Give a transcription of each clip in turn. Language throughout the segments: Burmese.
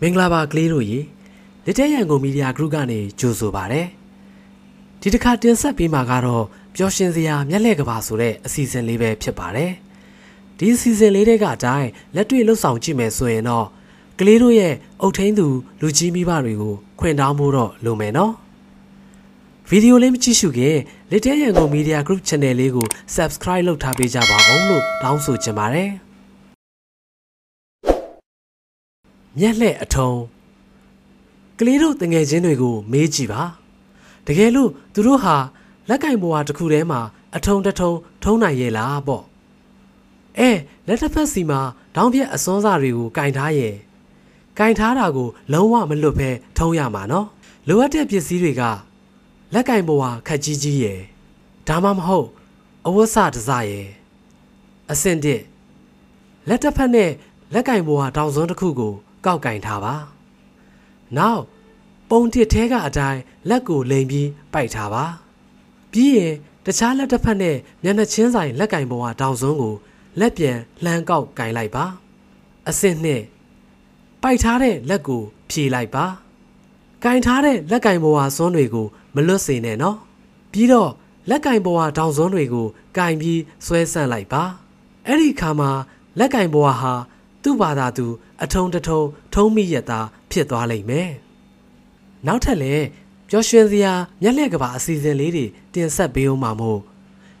မင်္ဂလာပါကလေးတို့ရေလက်ထဲရန်ကုန်မီဒီယာဂရုကနေကြိုဆိုပါရစေဒီတစ်ခါတင်ဆက်ပေးမှာကတော့ပျော်ရှင်စရာမျက်လှည့်ကဘာဆိုတဲ့အစီအစဉ်လေးပဲဖြစ်ပါတယ်ဒီအစီအစဉ်လေးတွေကအတိုင်းလက်တွေ့လှုပ်ဆောင်ကြည့်မယ်ဆိုရင်တော့ကလေးတို့ရဲ့အုတ်ထင်းသူ လူကြီးမိဘတွေကို ခွင့်တောင်းဖို့တော့လိုမယ်နော်ဗီဒီယိုလေးမကြည့်ရှုခင်လက်ထဲရန်ကုန်မီဒီယာ group channel လေးကို subscribe လုပ်ထားပေးကြပါအောင်လို့တောင်းဆိုချင်ပါတယ်မျက်လှဲ့အထုံးကလေးတို့တငယ်ချင်းတွေကို မေးကြည့်ပါတကယ်လို့သူတို့ဟာ လက်ကင်ဘွားတစ်ခုထဲမှာအထုံတထုံထုံးနိုင်ရဲ့လားပေါ့အဲလက်တစ်ဖက်စီမှာဒေါင်းပြက်အစွမ်းစားတွေကိုကင်ထားရဲ့ကင်ထားတာကိုလုံးဝမလွတ်ဘဲထုံးရမှာနော်လိုအပ်တဲ့ပစ္စည်းတွေက လက်ကင်ဘွားခက်ကြီးကြီးရဲ့ဒါမှမဟုတ်အဝတ်စတစားရဲ့အဆင့်1လက်တစ်ဖက်နဲ့လက်ကင်ဘွားတောင်စွန်းတစ်ခုကိုကောက်ကင်ထားပါ။နောက်ပုံတစ်ထဲကအတိုင်းလက်ကိုလိမ်ပြီးပိုက်ထားပါ။ပြီးရင်တခြားလက်တစ်ဖက်နဲ့မျက်နှာချင်းဆိုင်လက်ကင်ပေါ်ကတောင်စွန်းကိုလက်ပြန်လှမ်းကောက်ကင်လိုက်ပါ။အဆင့်နှစ်ပိုက်ထားတဲ့လက်ကိုဖြေလိုက်ပါ။ကင်ထားတဲ့လက်ကင်ပေါ်ကစွန်းတွေကိုမလွတ်စေနဲ့နော်။ပြီးတော့လက်ကင်ပေါ်ကတောင်စွန်းတွေကိုကင်ပြီးဆွဲဆန့်လိုက်ပါ။အဲ့ဒီခါမှာလက်ကင်ဘွားဟာသူ့ဘာသာသူ အထုံတထုံထုံးမိရတာဖြစ်သွားလိမ့်မယ်။နောက်ထပ်လည်းပျော်ရွှင်စရာမျက်လှည့်ကဘာအစီအစဉ်လေးတွေတင်ဆက်ပေးအောင်မှာမို့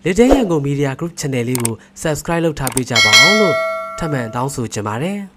လက်တဲရန်ကုန်မီဒီယာ group channel လေးကို subscribe လုပ်ထားပေးကြပါအောင်လို့ထပ်မံတောင်းဆိုချင်ပါတယ်။